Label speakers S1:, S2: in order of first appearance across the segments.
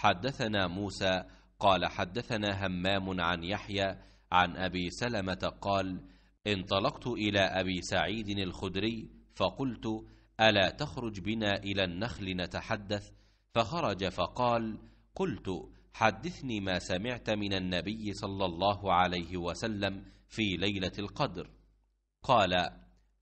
S1: حدثنا موسى قال حدثنا همام عن يحيى عن أبي سلمة قال انطلقت إلى أبي سعيد الخدري فقلت ألا تخرج بنا إلى النخل نتحدث فخرج فقال قلت حدثني ما سمعت من النبي صلى الله عليه وسلم في ليلة القدر قال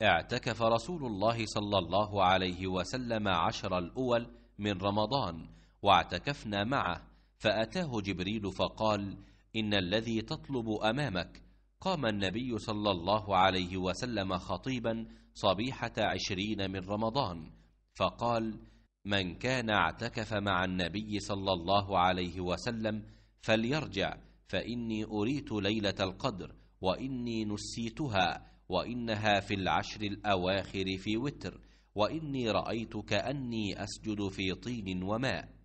S1: اعتكف رسول الله صلى الله عليه وسلم عشر الأول من رمضان واعتكفنا معه فأتاه جبريل فقال إن الذي تطلب أمامك قام النبي صلى الله عليه وسلم خطيبا صبيحة عشرين من رمضان فقال من كان اعتكف مع النبي صلى الله عليه وسلم فليرجع فإني أريت ليلة القدر وإني نسيتها وإنها في العشر الأواخر في وتر وإني رأيت كأني أسجد في طين وماء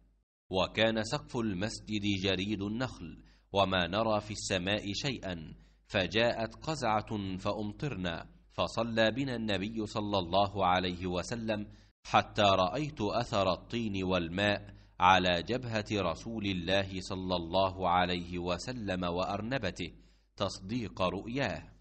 S1: وكان سقف المسجد جريد النخل وما نرى في السماء شيئا فجاءت قزعه فامطرنا فصلى بنا النبي صلى الله عليه وسلم حتى رايت اثر الطين والماء على جبهه رسول الله صلى الله عليه وسلم وارنبته تصديق رؤياه